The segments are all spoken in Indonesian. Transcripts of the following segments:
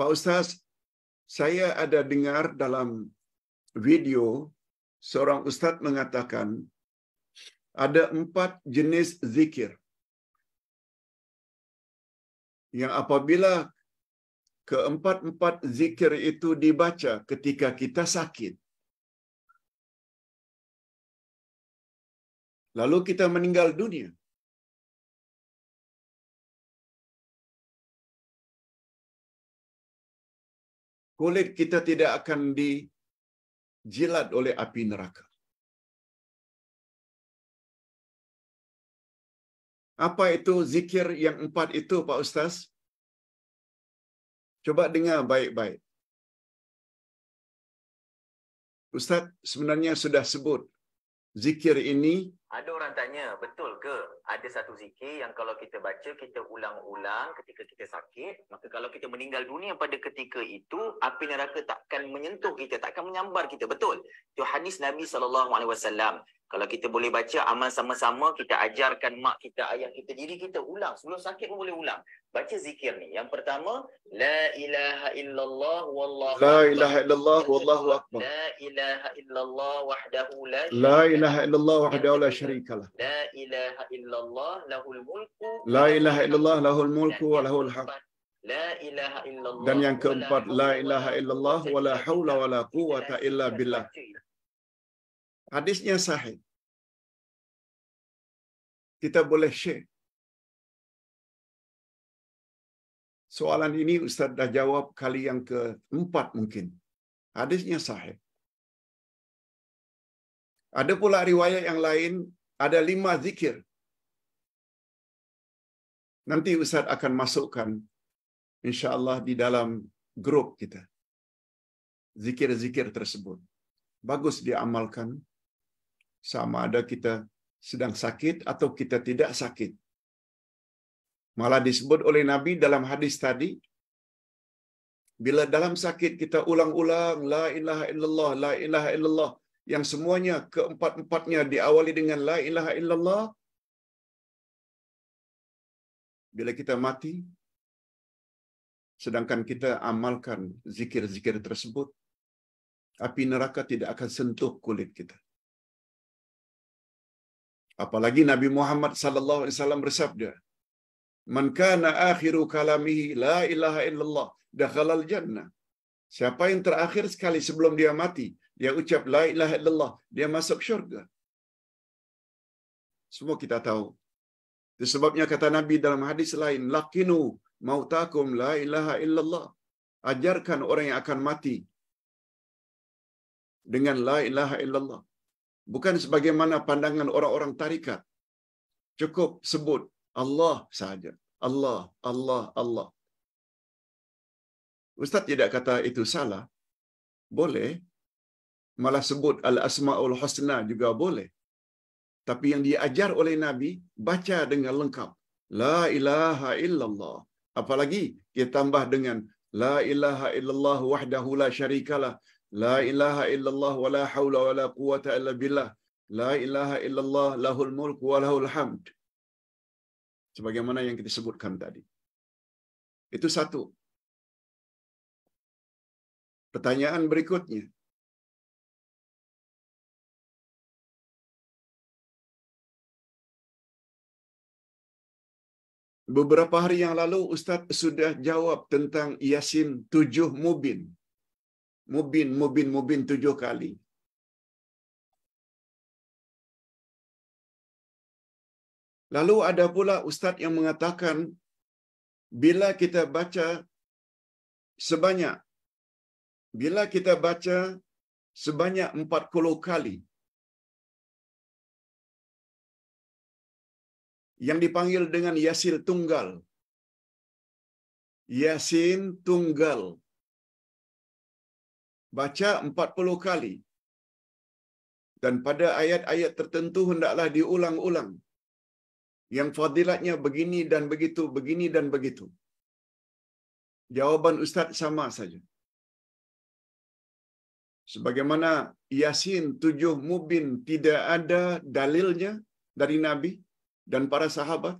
Pak Ustaz, saya ada dengar dalam video seorang ustadz mengatakan ada empat jenis zikir yang apabila keempat-empat zikir itu dibaca ketika kita sakit. Lalu kita meninggal dunia. kulit kita tidak akan dijilat oleh api neraka. Apa itu zikir yang empat itu, Pak Ustaz? Coba dengar baik-baik. Ustaz sebenarnya sudah sebut zikir ini ada orang tanya, betul ke ada satu zikir yang kalau kita baca, kita ulang-ulang ketika kita sakit, maka kalau kita meninggal dunia pada ketika itu, api neraka takkan menyentuh kita, takkan menyambar kita. Betul. Itu hadis Nabi SAW. Kalau kita boleh baca aman sama-sama, kita ajarkan mak kita, ayah kita, diri kita ulang. Sebelum sakit pun boleh ulang. Baca zikir ni. Yang pertama, La ilaha illallah wallahu akbar. La ilaha illallah wallahu akbar. La ilaha illallah wahdahu la La lah. ilaha illallah wahdahu la syarikalah. لا إله إلا الله له الملك ilaha illallah lahul mulku wa lahul وله La ilaha illallah. Dan yang keempat la ilaha illallah wa la haula wa la quwata illa billah. Hadisnya sahih. Kita boleh share. Soalan ini Ustaz dah jawab kali yang keempat mungkin. Hadisnya sahih. Ada pula riwayat yang lain, ada lima zikir. Nanti Ustaz akan masukkan, insyaAllah, di dalam grup kita. Zikir-zikir tersebut. Bagus diamalkan. Sama ada kita sedang sakit atau kita tidak sakit. Malah disebut oleh Nabi dalam hadis tadi, bila dalam sakit kita ulang-ulang la ilaha illallah la ilaha illallah yang semuanya keempat-empatnya diawali dengan la ilaha illallah bila kita mati sedangkan kita amalkan zikir-zikir tersebut api neraka tidak akan sentuh kulit kita apalagi Nabi Muhammad sallallahu alaihi wasallam bersabda man kana akhiru kalamihi la ilaha illallah al jannah siapa yang terakhir sekali sebelum dia mati yang ucap la ilaha illallah dia masuk syurga semua kita tahu sebabnya kata nabi dalam hadis lain laqinu mautakum la ilaha illallah ajarkan orang yang akan mati dengan la ilaha illallah bukan sebagaimana pandangan orang-orang tarikat cukup sebut Allah saja Allah Allah Allah Ustaz tidak kata itu salah boleh malah sebut al-asmaul husna juga boleh. Tapi yang diajar oleh Nabi baca dengan lengkap. La ilaha illallah. Apalagi dia tambah dengan la ilaha illallah wahdahu la syarikalah. La ilaha illallah wa la hawla wa la quwata illa billah. La ilaha illallah lahul mulk wa lahul hamd. Sebagaimana yang kita sebutkan tadi. Itu satu. Pertanyaan berikutnya, Beberapa hari yang lalu Ustaz sudah jawab tentang Yasin tujuh mubin. Mubin, mubin, mubin tujuh kali. Lalu ada pula Ustaz yang mengatakan bila kita baca sebanyak bila kita baca sebanyak 40 kali yang dipanggil dengan Yasin Tunggal. Yasin Tunggal. Baca 40 kali. Dan pada ayat-ayat tertentu hendaklah diulang-ulang. Yang fadilatnya begini dan begitu, begini dan begitu. Jawaban Ustaz sama saja. Sebagaimana Yasin tujuh mubin tidak ada dalilnya dari Nabi, dan para sahabat.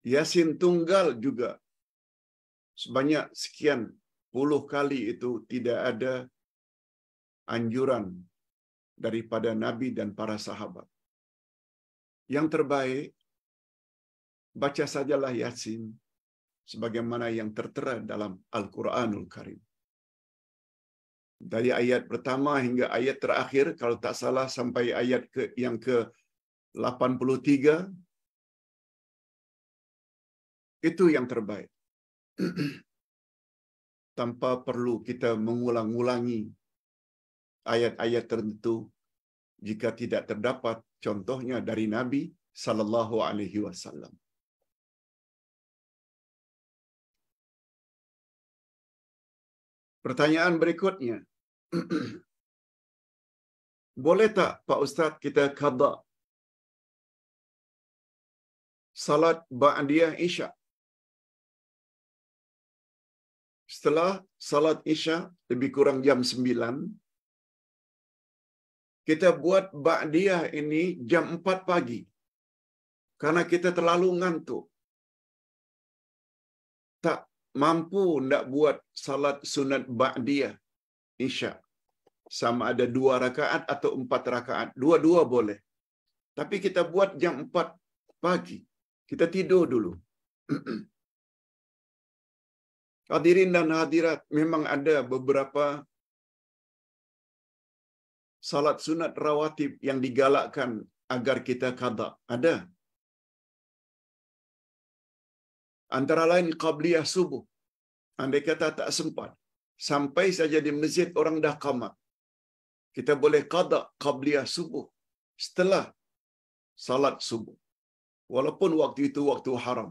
Yasin tunggal juga sebanyak sekian puluh kali itu tidak ada anjuran daripada Nabi dan para sahabat. Yang terbaik, baca sajalah Yasin sebagaimana yang tertera dalam Al-Quranul Karim. Dari ayat pertama hingga ayat terakhir, kalau tak salah sampai ayat ke, yang ke 83 itu yang terbaik. Tanpa perlu kita mengulang-ulangi ayat-ayat tertentu jika tidak terdapat contohnya dari Nabi sallallahu alaihi wasallam. Pertanyaan berikutnya. Boleh tak Pak Ustaz kita qada salat ba'diyah Isya. Setelah salat Isya lebih kurang jam 9, kita buat ba'diyah ini jam 4 pagi. Karena kita terlalu ngantuk. Tak mampu nak buat salat sunat ba'diyah Isya. Sama ada dua rakaat atau empat rakaat. Dua-dua boleh. Tapi kita buat jam 4 pagi. Kita tidur dulu. Hadirin dan hadirat, memang ada beberapa salat sunat rawatib yang digalakkan agar kita kada. Ada. Antara lain qabliyah subuh. Andai kata tak sempat. Sampai saja di masjid orang dah kamat. Kita boleh kada qabliyah subuh. Setelah salat subuh walaupun waktu itu waktu haram.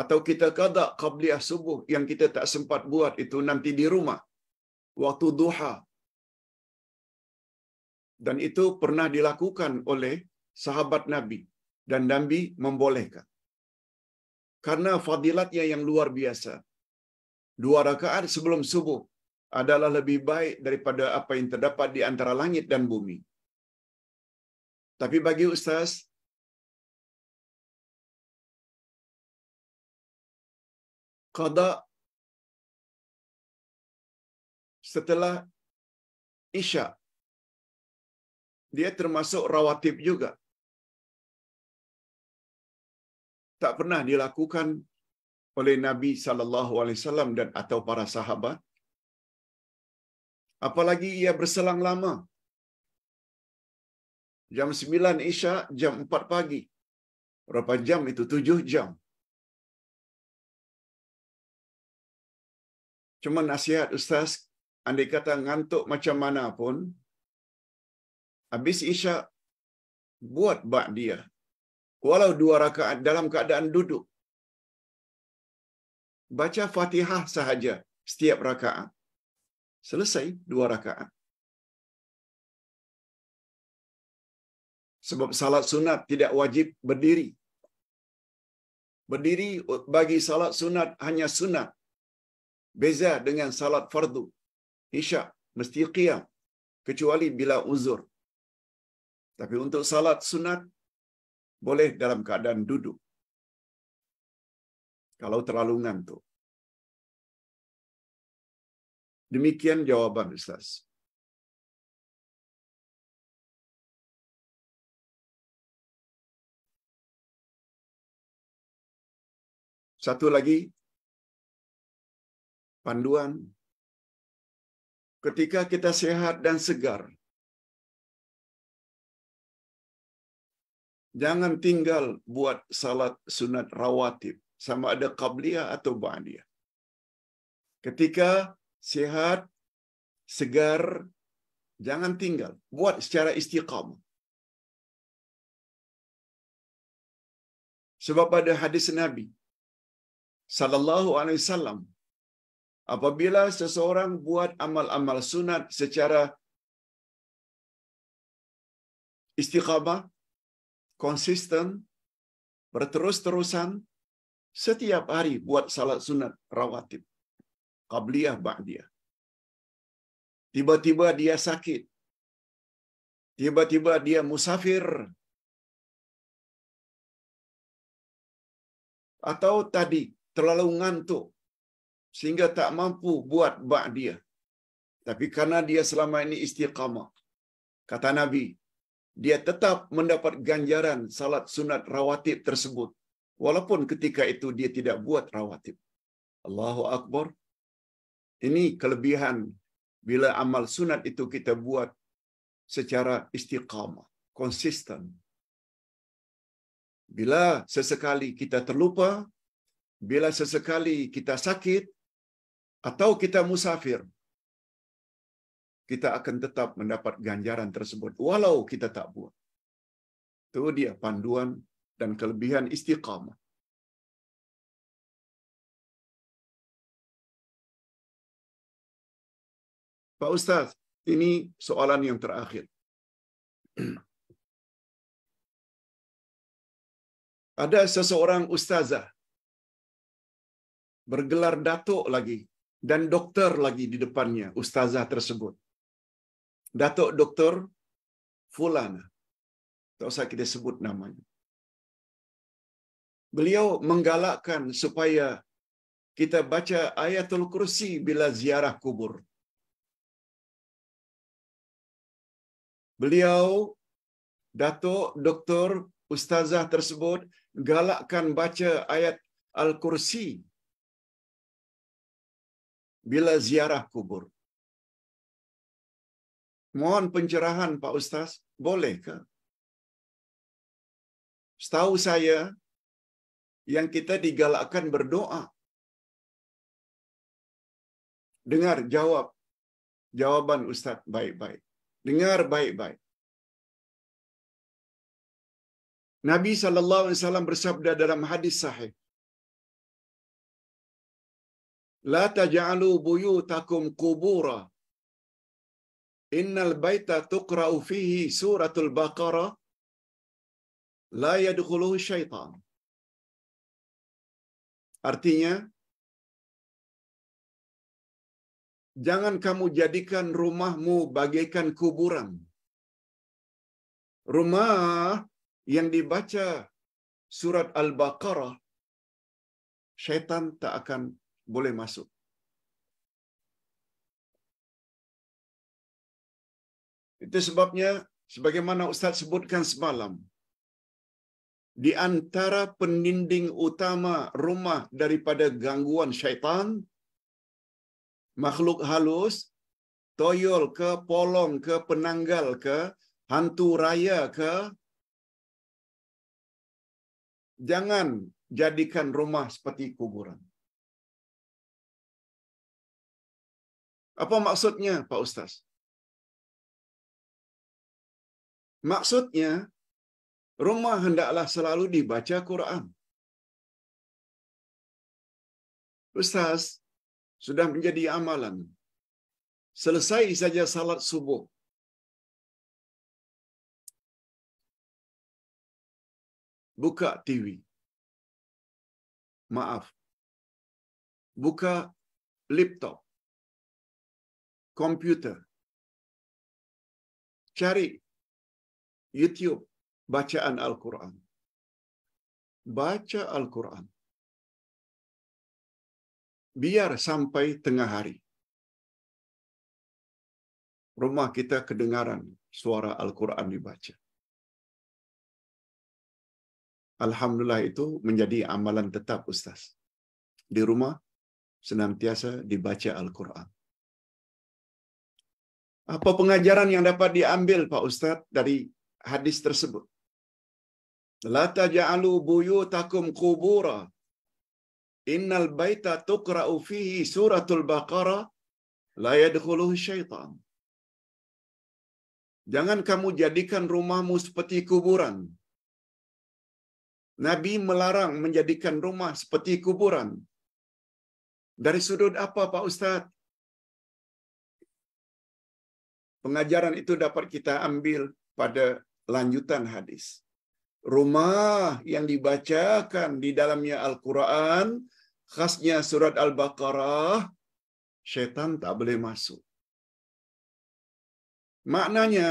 Atau kita kata qabliyah subuh yang kita tak sempat buat itu nanti di rumah waktu duha. Dan itu pernah dilakukan oleh sahabat Nabi dan Nabi membolehkan. Karena fadilatnya yang luar biasa. Dua rakaat sebelum subuh adalah lebih baik daripada apa yang terdapat di antara langit dan bumi. Tapi bagi ustaz, qada setelah isya dia termasuk rawatib juga tak pernah dilakukan oleh nabi sallallahu alaihi wasallam dan atau para sahabat apalagi ia berselang lama jam 9 isya jam 4 pagi berapa jam itu 7 jam Cuma nasihat Ustaz, andai kata ngantuk macam mana pun, habis isyak, buat bak dia. Walau dua rakaat dalam keadaan duduk. Baca fatihah sahaja setiap rakaat. Selesai dua rakaat. Sebab salat sunat tidak wajib berdiri. Berdiri bagi salat sunat hanya sunat. Beza dengan salat fardu. Isya mesti qiyam kecuali bila uzur. Tapi untuk salat sunat boleh dalam keadaan duduk. Kalau terlalu ngantuk. Demikian jawaban Ustaz. Satu lagi panduan. Ketika kita sehat dan segar, jangan tinggal buat salat sunat rawatib sama ada qabliyah atau ba'diyah. Ketika sehat, segar, jangan tinggal, buat secara istiqamah. Sebab pada hadis Nabi sallallahu alaihi wasallam Apabila seseorang buat amal-amal sunat secara istiqamah, konsisten, berterus-terusan, setiap hari buat salat sunat rawatib, qabliyah, ba'diyah. Tiba-tiba dia sakit. Tiba-tiba dia musafir. Atau tadi terlalu ngantuk, sehingga tak mampu buat bak dia. Tapi karena dia selama ini istiqamah. Kata Nabi, dia tetap mendapat ganjaran salat sunat rawatib tersebut. Walaupun ketika itu dia tidak buat rawatib. Allahu Akbar. Ini kelebihan bila amal sunat itu kita buat secara istiqamah, konsisten. Bila sesekali kita terlupa, bila sesekali kita sakit, atau kita musafir, kita akan tetap mendapat ganjaran tersebut walau kita tak buat. Itu dia panduan dan kelebihan istiqamah. Pak Ustaz, ini soalan yang terakhir. Ada seseorang ustazah bergelar datuk lagi dan dokter lagi di depannya, ustazah tersebut. Datuk Dr. Fulana. Tak usah kita sebut namanya. Beliau menggalakkan supaya kita baca ayatul kursi bila ziarah kubur. Beliau, Datuk Doktor Ustazah tersebut galakkan baca ayat Al-Kursi bila ziarah kubur. Mohon pencerahan Pak Ustaz, boleh ke? Setahu saya, yang kita digalakkan berdoa. Dengar jawab jawaban Ustaz baik-baik. Dengar baik-baik. Nabi saw bersabda dalam hadis sahih, La taj'alu buyutakum qubura. Innal baita tuqra'u fihi suratul Baqarah la yadkhuluhu syaitan. Artinya, jangan kamu jadikan rumahmu bagaikan kuburan. Rumah yang dibaca surat Al-Baqarah, syaitan tak akan boleh masuk. Itu sebabnya, sebagaimana Ustaz sebutkan semalam, di antara pendinding utama rumah daripada gangguan syaitan, makhluk halus, toyol ke polong ke penanggal ke hantu raya ke, jangan jadikan rumah seperti kuburan. Apa maksudnya Pak Ustaz? Maksudnya rumah hendaklah selalu dibaca Quran. Ustaz, sudah menjadi amalan. Selesai saja salat subuh. Buka TV. Maaf. Buka laptop. komputer. Cari YouTube bacaan Al-Quran. Baca Al-Quran. Biar sampai tengah hari. Rumah kita kedengaran suara Al-Quran dibaca. Alhamdulillah itu menjadi amalan tetap Ustaz. Di rumah senantiasa dibaca Al-Quran. Apa pengajaran yang dapat diambil Pak Ustadz dari hadis tersebut? La taj'alu buyutakum qubura. Innal baita tuqra'u fihi suratul Baqarah la yadkhuluhu syaitan. Jangan kamu jadikan rumahmu seperti kuburan. Nabi melarang menjadikan rumah seperti kuburan. Dari sudut apa Pak Ustadz? Pengajaran itu dapat kita ambil pada lanjutan hadis. Rumah yang dibacakan di dalamnya Al-Quran, khasnya surat Al-Baqarah, setan tak boleh masuk. Maknanya,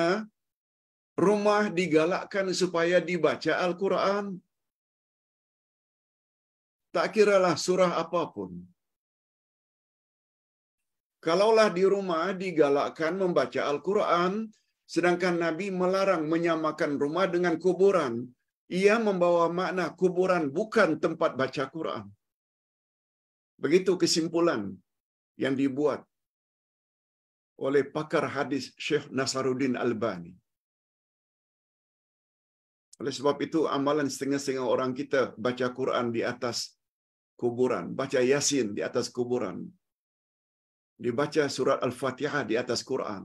rumah digalakkan supaya dibaca Al-Quran. Tak kiralah surah apapun. Kalaulah di rumah digalakkan membaca Al-Quran, sedangkan Nabi melarang menyamakan rumah dengan kuburan, ia membawa makna kuburan bukan tempat baca Quran. Begitu kesimpulan yang dibuat oleh pakar hadis Syekh Nasaruddin Albani. Oleh sebab itu amalan setengah-setengah orang kita baca Quran di atas kuburan, baca Yasin di atas kuburan, dibaca surat Al-Fatihah di atas Quran.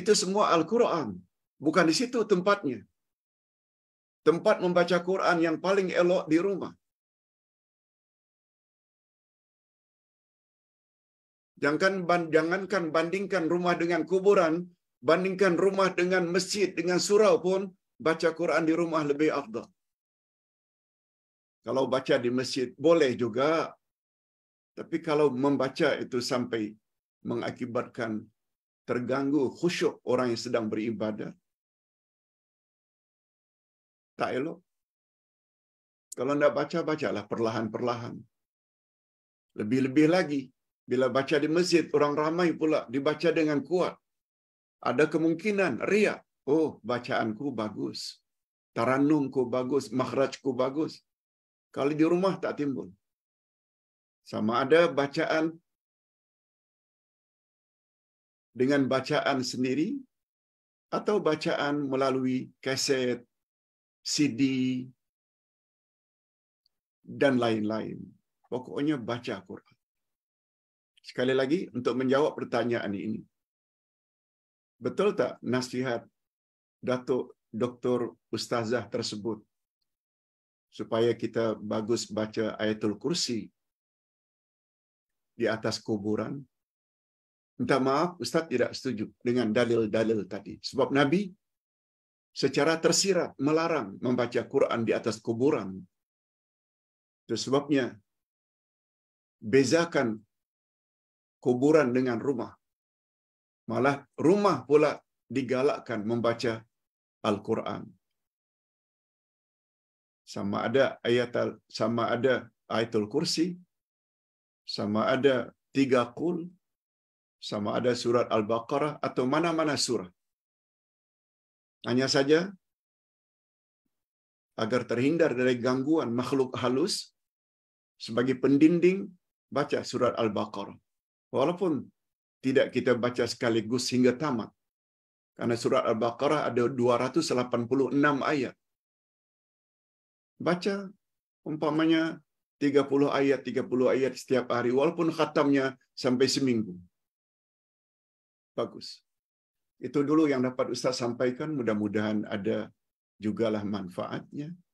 Itu semua Al-Quran. Bukan di situ tempatnya. Tempat membaca Quran yang paling elok di rumah. Jangan jangankan bandingkan rumah dengan kuburan, bandingkan rumah dengan masjid, dengan surau pun baca Quran di rumah lebih afdal. Kalau baca di masjid boleh juga, tapi kalau membaca itu sampai mengakibatkan terganggu khusyuk orang yang sedang beribadah, tak elok. Kalau tidak baca, bacalah perlahan-perlahan. Lebih-lebih lagi, bila baca di masjid, orang ramai pula dibaca dengan kuat. Ada kemungkinan ria. Oh, bacaanku bagus. Taranumku bagus, makhrajku bagus. Kalau di rumah tak timbul. sama ada bacaan dengan bacaan sendiri atau bacaan melalui kaset, CD dan lain-lain. Pokoknya baca Quran. Sekali lagi untuk menjawab pertanyaan ini. Betul tak nasihat Datuk Dr. Ustazah tersebut supaya kita bagus baca ayatul kursi di atas kuburan? Minta maaf, Ustadz tidak setuju dengan dalil-dalil tadi. Sebab Nabi secara tersirat melarang membaca Quran di atas kuburan. Itu sebabnya bezakan kuburan dengan rumah. Malah rumah pula digalakkan membaca Al-Quran. Sama ada ayat sama ada ayatul kursi sama ada tiga kul, sama ada surat Al-Baqarah, atau mana-mana surah. Hanya saja, agar terhindar dari gangguan makhluk halus, sebagai pendinding, baca surat Al-Baqarah. Walaupun tidak kita baca sekaligus hingga tamat. Karena surat Al-Baqarah ada 286 ayat. Baca umpamanya 30 ayat, 30 ayat setiap hari. Walaupun khatamnya sampai seminggu. Bagus. Itu dulu yang dapat Ustaz sampaikan. Mudah-mudahan ada jugalah manfaatnya.